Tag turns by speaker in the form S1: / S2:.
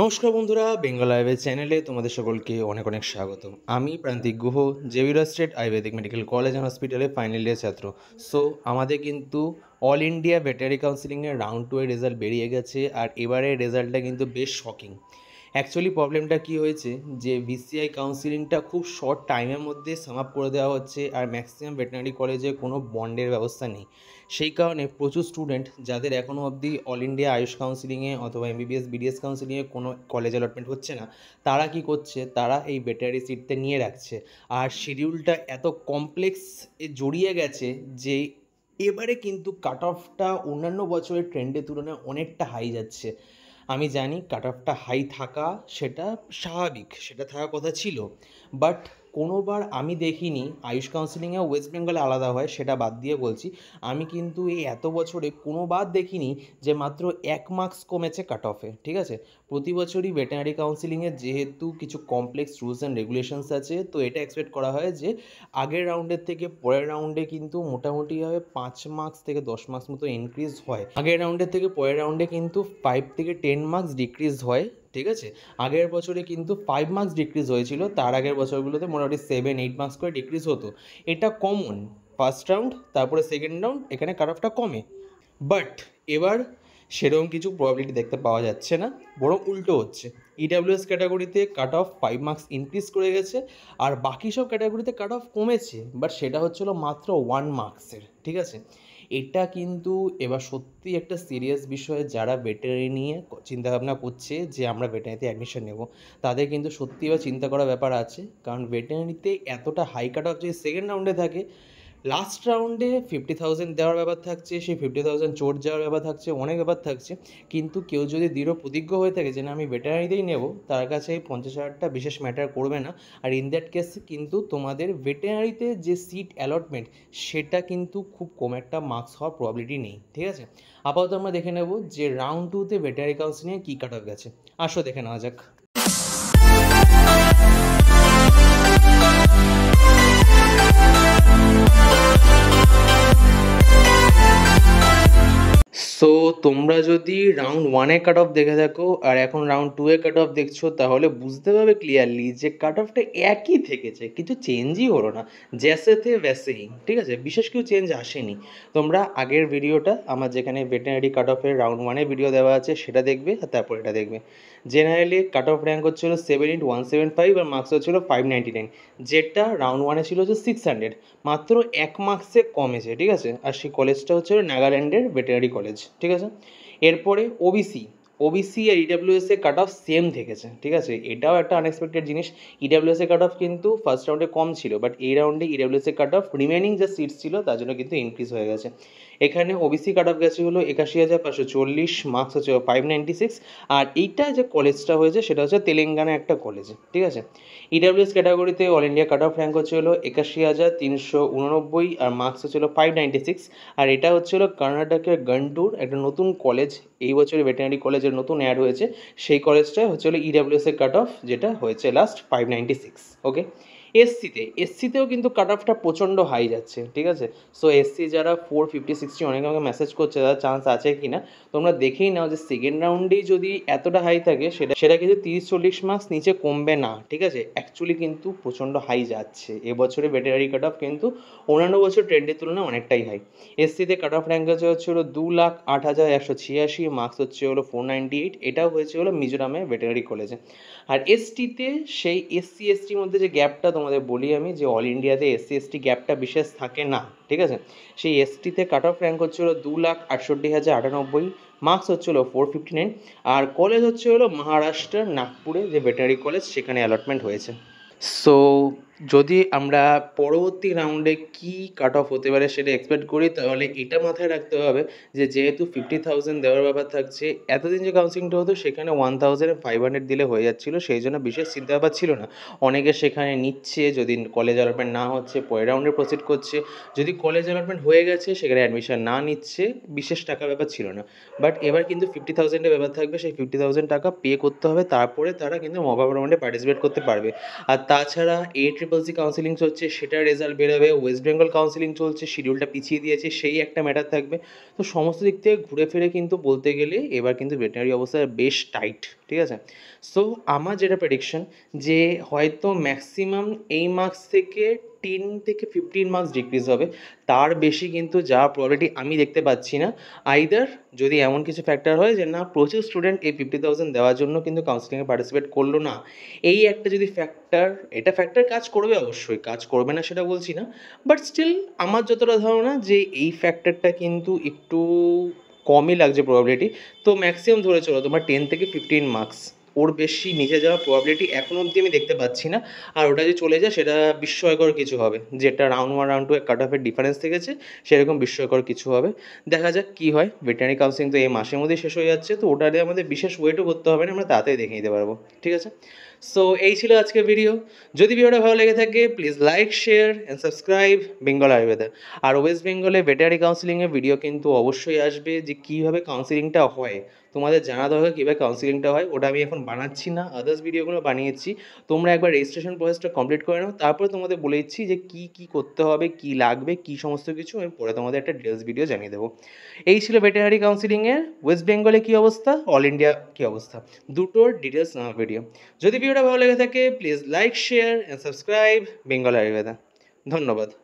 S1: নমস্কার বন্ধুরা বেঙ্গল আয়ুর্বেদ চ্যানেলে তোমাদের সকলকে অনেক অনেক স্বাগত আমি প্রান্তিক গুহ জেবিরা state Ayurvedic medical college and হসপিটালে ফাইনাল ইয়ার ছাত্র সো আমাদের কিন্তু অল ইন্ডিয়া ভেটারি কাউন্সিলিংয়ের রাউন্ড টু এর রেজাল্ট বেরিয়ে গেছে আর এবারের রেজাল্টটা কিন্তু বেশ শকিং অ্যাকচুয়ালি প্রবলেমটা কি হয়েছে যে ভিসিআই কাউন্সিলিংটা খুব শর্ট টাইমের মধ্যে সামাপ করে দেওয়া হচ্ছে আর ম্যাক্সিমাম ভেটেনারি কলেজে কোনো বন্ডের ব্যবস্থা নেই সেই কারণে প্রচুর স্টুডেন্ট যাদের এখনও অবধি অল ইন্ডিয়া আয়ুষ কাউন্সিলিংয়ে অথবা এমবিবিএস বিডিএস কাউন্সিলিংয়ে কোনো কলেজ অ্যালটমেন্ট হচ্ছে না তারা কি করছে তারা এই ভেটেনারি সিটটা নিয়ে রাখছে আর শিডিউলটা এত কমপ্লেক্স জড়িয়ে গেছে যে এবারে কিন্তু কাট অফটা অন্যান্য বছরের ট্রেন্ডের তুলনায় অনেকটা হাই যাচ্ছে আমি জানি কাট অফটা হাই থাকা সেটা স্বাভাবিক সেটা থাকার কথা ছিল বাট কোনোবার আমি দেখিনি আয়ুষ কাউন্সিলিংয়ে ওয়েস্ট বেঙ্গলে আলাদা হয় সেটা বাদ দিয়ে বলছি আমি কিন্তু এই এত বছরে কোনোবার দেখিনি যে মাত্র এক মার্কস কমেছে কাট অফে ঠিক আছে প্রতি বছরই ভেটেনারি কাউন্সিলিংয়ে যেহেতু কিছু কমপ্লেক্স রুলস অ্যান্ড রেগুলেশনস আছে তো এটা এক্সপেক্ট করা হয় যে আগের রাউন্ডের থেকে পরের রাউন্ডে কিন্তু মোটামুটিভাবে পাঁচ মার্কস থেকে দশ মার্কস মতো ইনক্রিজ হয় আগের রাউন্ডের থেকে পরের রাউন্ডে কিন্তু ফাইভ থেকে টেন মার্কস ডিক্রিজ হয় ঠিক আছে আগের বছরে কিন্তু ফাইভ মার্কস ডিক্রিজ হয়েছিল তার আগের বছরগুলোতে মোটামুটি সেভেন এইট মার্কস করে ডিক্রিজ হতো এটা কমন ফার্স্ট রাউন্ড তারপরে সেকেন্ড রাউন্ড এখানে কাট অফটা কমে বাট এবার সেরকম কিছু প্রবাবিলিটি দেখতে পাওয়া যাচ্ছে না বরং উল্টো হচ্ছে ইডাব্লিউএস ক্যাটাগরিতে cut off five marks increase করে গেছে আর বাকি সব ক্যাটাগরিতে কাট অফ কমেছে বাট সেটা হচ্ছিল মাত্র ওয়ান মার্কসের ঠিক আছে এটা কিন্তু এবার সত্যি একটা সিরিয়াস বিষয়ে যারা ভেটেরি নিয়ে চিন্তাভাবনা করছে যে আমরা ভেটেরিতে অ্যাডমিশন নেব তাদের কিন্তু সত্যি এবার চিন্তা করার ব্যাপার আছে কারণ ভেটেরিতে এতটা হাই কাট অফ যদি সেকেন্ড রাউন্ডে থাকে লাস্ট রাউন্ডে ফিফটি থাউজেন্ড দেওয়ার ব্যাপার থাকছে সেই ফিফটি থাউজেন্ড চোট যাওয়ার ব্যাপার থাকছে অনেক ব্যাপার থাকছে কিন্তু কেউ যদি দৃঢ় প্রতিজ্ঞ হয়ে থাকে যে না আমি ভেটেনারিতেই নেব তার কাছে এই পঞ্চাশ হাজারটা বিশেষ ম্যাটার করবে না আর ইন দ্যাট কেস কিন্তু তোমাদের ভেটেরানিতে যে সিট অ্যালটমেন্ট সেটা কিন্তু খুব কম একটা মার্কস হওয়ার প্রবাবিলিটি নেই ঠিক আছে আপাতত আমরা দেখে নেব যে রাউন্ড টুতে ভেটেনারি কাউন্স নিয়ে কী কাট অফ গেছে আসো দেখে নেওয়া যাক Thank you. Thank you. So তোমরা যদি রাউন্ড ওয়ানে কাট অফ দেখে থাকো আর এখন রাউন্ড টু এ কাট অফ দেখছো তাহলে বুঝতে পারবে ক্লিয়ারলি যে কাট অফটা একই থেকেছে কিছু চেঞ্জই হলো না জ্যাসেতে ভ্যাসেই ঠিক আছে বিশেষ কিছু চেঞ্জ আসেনি তোমরা আগের ভিডিওটা আমার যেখানে ভেটেনারি কাট অফের রাউন্ড ওয়ানে ভিডিও দেওয়া আছে সেটা দেখবে আর তারপর এটা দেখবে জেনারেলি কাট অফ র্যাঙ্ক হচ্ছিল সেভেন ইন্ট ওয়ান সেভেন ফাইভ আর মার্কস হচ্ছিল ফাইভ নাইনটি নাইন যেটা রাউন্ড ওয়ানে ছিল হচ্ছে সিক্স হান্ড্রেড মাত্র এক মার্কসে কমেছে ঠিক আছে আর সেই কলেজটা হচ্ছে নাগাল্যান্ডের ভেটেনারি কলেজ ঠিক আছে এরপরে ওবিসি ওবিসি আর ইডাব্লিউএস এ কাট অফ সেম থেকেছে ঠিক আছে এটাও একটা আনএক্সপেক্টেড জিনিস ইডাব্লিউএস e এ কাট অফ কিন্তু ফার্স্ট রাউন্ডে কম ছিল বাট এই রাউন্ডে ইডাব্লিউএস এ কাট অফ রিমেনিং যে সিট ছিল তার জন্য কিন্তু ইনক্রিজ হয়ে গেছে এখানে ওবিসি কাট অফ গেছে হলো একাশি হাজার পাঁচশো চল্লিশ মার্কস হচ্ছে ফাইভ নাইনটি সিক্স আর এইটা যে কলেজটা হয়েছে সেটা হচ্ছে তেলেঙ্গানা একটা কলেজ ঠিক আছে ইডাব্লিউএস ক্যাটাগরিতে all India cut off rank হচ্ছে হলো একাশি হাজার তিনশো উননব্বই আর মার্কস হলো ফাইভ নাইনটি সিক্স আর এটা হচ্ছে হলো কর্ণাটকের গন্ডুর একটা নতুন কলেজ এই বছর ভেটেনারি কলেজের নতুন অ্যাড হয়েছে সেই কলেজটা হচ্ছে হলো ইডাব্লিউএসের কাট অফ যেটা হয়েছে last five ninety six okay এসসিতে এসসিতেও কিন্তু কাট অফটা প্রচণ্ড হাই যাচ্ছে ঠিক আছে সো এসসি যারা ফোর ফিফটি সিক্সটি অনেকে আমাকে মেসেজ করছে তারা চান্স আছে কি না তোমরা দেখেই নাও যে সেকেন্ড রাউন্ডেই যদি এতটা হাই থাকে সেটা সেটা কিন্তু তিরিশ চল্লিশ মাস নিচে কমবে না ঠিক আছে অ্যাকচুয়ালি কিন্তু প্রচণ্ড হাই যাচ্ছে এবছরে ব্যাটারি কাট অফ কিন্তু অন্যান্য বছর ট্রেন্ডের তুলনায় অনেকটাই হাই এসসিতে কাট অফ র্যাঙ্ক হচ্ছে হচ্ছে হলো দু লাখ আট হাজার একশো ছিয়াশি মার্কস হচ্ছে হলো ফোর নাইনটি এইট এটাও হয়েছে হলো মিজোরামে ভেটেরারি কলেজে আর এসটিতে সেই এসসি এসটির মধ্যে যে গ্যাপটা তোমাদের বলি আমি যে অল ইন্ডিয়াতে এসসি এসটি গ্যাপটা বিশেষ থাকে না ঠিক আছে সেই এসটিতে কাট অফ র্যাঙ্ক হচ্ছিল দু লাখ আটষট্টি হাজার আটানব্বই মার্কস হচ্ছিল ফোর ফিফটি নাইন আর কলেজ হচ্ছে হলো মহারাষ্ট্রের নাগপুরে যে ভেটেনারি কলেজ সেখানে অ্যালটমেন্ট হয়েছে সো যদি আমরা পরবর্তী রাউন্ডে কী কাট অফ হতে পারে সেটা এক্সপেক্ট করি তাহলে এটা মাথায় রাখতে হবে যে যেহেতু ফিফটি থাউজেন্ড দেওয়ার ব্যাপার থাকছে এতদিন যে কাউন্সিলিংটা হতো সেখানে ওয়ান থাউজেন্ড ফাইভ হান্ড্রেড দিলে হয়ে যাচ্ছিলো সেই জন্য বিশেষ চিন্তা ব্যাপার ছিল না অনেকে সেখানে নিচ্ছে যদি কলেজ অ্যালটমেন্ট না হচ্ছে পরের রাউন্ডে প্রসিড করছে যদি কলেজ অ্যালটমেন্ট হয়ে গেছে সেখানে অ্যাডমিশন না নিচ্ছে বিশেষ টাকা ব্যাপার ছিল না বাট এবার কিন্তু ফিফটি থাউজেন্ডের ব্যাপার থাকবে সেই ফিফটি থাউজেন্ড টাকা পে করতে হবে তারপরে তারা কিন্তু মবা রাউন্ডে পার্টিসিপেট করতে পারবে আর তাছাড়া এইট ট্রিপল সি কাউন্সিলিং চলছে সেটার রেজাল্ট বেরোবে ওয়েস্ট বেঙ্গল কাউন্সিলিং চলছে শিডিউলটা পিছিয়ে দিয়েছে সেই একটা ম্যাটার থাকবে তো সমস্ত দিক থেকে ঘুরে ফিরে কিন্তু বলতে গেলে এবার কিন্তু ভেটেনারি অবস্থা বেশ টাইট ঠিক আছে সো আমার যেটা প্রেডিকশন যে হয়তো ম্যাক্সিমাম এই মার্কস থেকে টেন থেকে ফিফটিন মার্কস ডিক্রিজ হবে তার বেশি কিন্তু যা প্রবলিটি আমি দেখতে পাচ্ছি না আইদার যদি এমন কিছু ফ্যাক্টর হয় যে না প্রচুর স্টুডেন্ট এই ফিফটি থাউজেন্ড দেওয়ার জন্য কিন্তু কাউন্সিলিংয়ে পার্টিসিপেট করলো না এই একটা যদি ফ্যাক্টর এটা ফ্যাক্টর কাজ করবে অবশ্যই কাজ করবে না সেটা বলছি না বাট স্টিল আমার যতটা ধারণা যে এই ফ্যাক্টরটা কিন্তু একটু কমই লাগছে প্রবাবিলিটি তো ম্যাক্সিমাম ধরে চলো তোমার টেন থেকে ফিফটিন মার্কস ওর বেশি নিচে যাওয়ার প্রবাবিলিটি এখনো অবধি আমি দেখতে পাচ্ছি না আর ওটা যে চলে যায় সেটা বিস্ময়কর কিছু হবে যেটা round one round two cut অফের ডিফারেন্স থেকেছে সেরকম বিস্ময়কর কিছু হবে দেখা যাক কী হয় ভেটেনারি কাউন্সিলিং তো এই মাসের মধ্যেই শেষ হয়ে যাচ্ছে তো ওটা আমাদের বিশেষ ওয়েটও করতে হবে না আমরা তাড়াতাড়ি দেখে নিতে পারবো ঠিক আছে সো এই ছিল আজকে ভিডিও যদি ভিডিওটা ভালো লেগে থাকে please like share and subscribe Bengal Ayurveda আর ওয়েস্ট বেঙ্গলে ভেটারি কাউন্সিলিংয়ের ভিডিও কিন্তু অবশ্যই আসবে যে কীভাবে কাউন্সিলিংটা হয় তোমাদের জানা দরকার কীভাবে কাউন্সিলিংটা হয় ওটা আমি এখন বানাচ্ছি না আদার্স ভিডিওগুলো বানিয়েছি তোমরা একবার রেজিস্ট্রেশন প্রসেসটা কমপ্লিট করে নাও তারপরে তোমাদের বলে দিচ্ছি যে কী কী করতে হবে কি লাগবে কি সমস্ত কিছু আমি পরে তোমাদের একটা ডিটেলস ভিডিও জানিয়ে দেবো এই ছিল ভেটেনারি কাউন্সিলিংয়ের ওয়েস্ট বেঙ্গলে কী অবস্থা অল ইন্ডিয়া কী অবস্থা দুটোর ডিটেলস ভিডিও যদি ভিডিও ভিডিওটা ভালো লেগে থাকে please like share and subscribe Bengal Ayurveda ধন্যবাদ